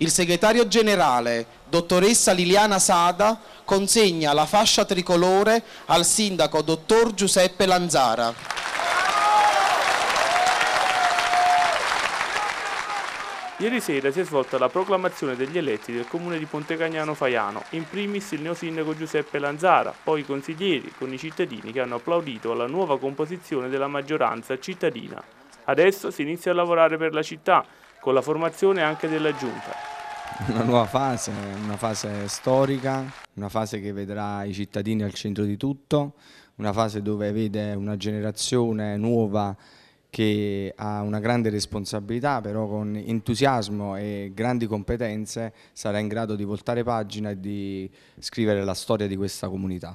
il segretario generale, dottoressa Liliana Sada, consegna la fascia tricolore al sindaco dottor Giuseppe Lanzara. Ieri sera si è svolta la proclamazione degli eletti del comune di Pontecagnano Faiano, in primis il neosindaco Giuseppe Lanzara, poi i consiglieri, con i cittadini che hanno applaudito alla nuova composizione della maggioranza cittadina. Adesso si inizia a lavorare per la città, con la formazione anche della giunta. Una nuova fase, una fase storica, una fase che vedrà i cittadini al centro di tutto, una fase dove vede una generazione nuova che ha una grande responsabilità, però con entusiasmo e grandi competenze sarà in grado di voltare pagina e di scrivere la storia di questa comunità.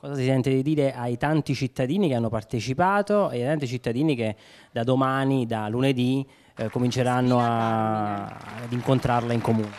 Cosa si sente di dire ai tanti cittadini che hanno partecipato e ai tanti cittadini che da domani, da lunedì, eh, cominceranno a, ad incontrarla in comune?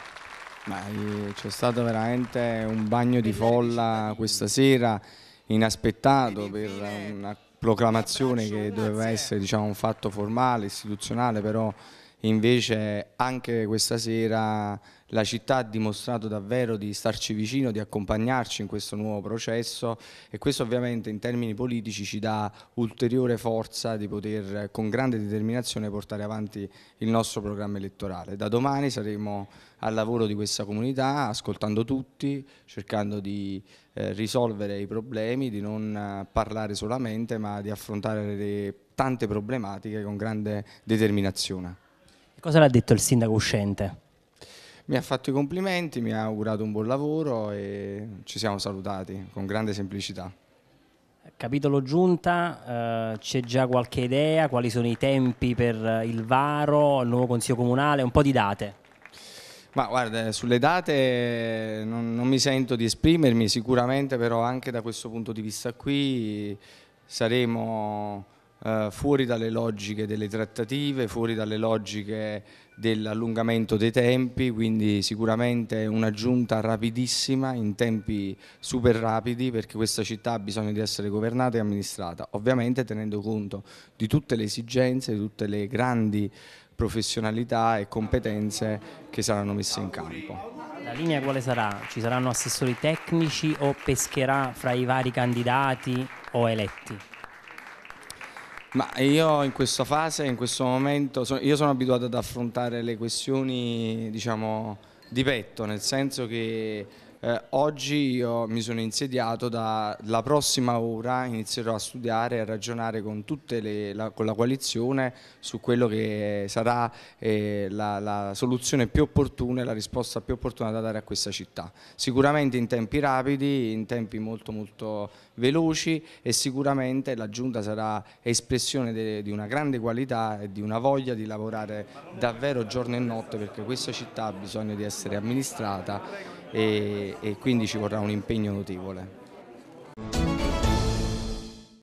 Eh, c'è stato veramente un bagno di folla questa sera, inaspettato per una proclamazione che doveva essere diciamo, un fatto formale, istituzionale, però invece anche questa sera la città ha dimostrato davvero di starci vicino, di accompagnarci in questo nuovo processo e questo ovviamente in termini politici ci dà ulteriore forza di poter con grande determinazione portare avanti il nostro programma elettorale. Da domani saremo al lavoro di questa comunità, ascoltando tutti, cercando di eh, risolvere i problemi, di non eh, parlare solamente ma di affrontare le tante problematiche con grande determinazione. Cosa l'ha detto il sindaco uscente? Mi ha fatto i complimenti, mi ha augurato un buon lavoro e ci siamo salutati con grande semplicità. Capitolo giunta, eh, c'è già qualche idea? Quali sono i tempi per eh, il Varo, il nuovo Consiglio Comunale? Un po' di date. Ma guarda, sulle date eh, non, non mi sento di esprimermi, sicuramente però anche da questo punto di vista qui eh, saremo eh, fuori dalle logiche delle trattative, fuori dalle logiche dell'allungamento dei tempi, quindi sicuramente una giunta rapidissima in tempi super rapidi perché questa città ha bisogno di essere governata e amministrata, ovviamente tenendo conto di tutte le esigenze, di tutte le grandi professionalità e competenze che saranno messe in campo. La linea quale sarà? Ci saranno assessori tecnici o pescherà fra i vari candidati o eletti? Ma io in questa fase, in questo momento, io sono abituato ad affrontare le questioni diciamo, di petto, nel senso che eh, oggi io mi sono insediato, dalla prossima ora inizierò a studiare e a ragionare con, le, la, con, la, coalizione su quello che sarà eh, la, la, soluzione più opportuna e la risposta più opportuna da dare a questa città. Sicuramente in tempi rapidi, in tempi molto molto veloci e sicuramente la Giunta sarà espressione de, di una grande qualità e di una voglia di lavorare davvero giorno e notte perché questa città ha bisogno di essere amministrata e, e quindi ci vorrà un impegno notevole.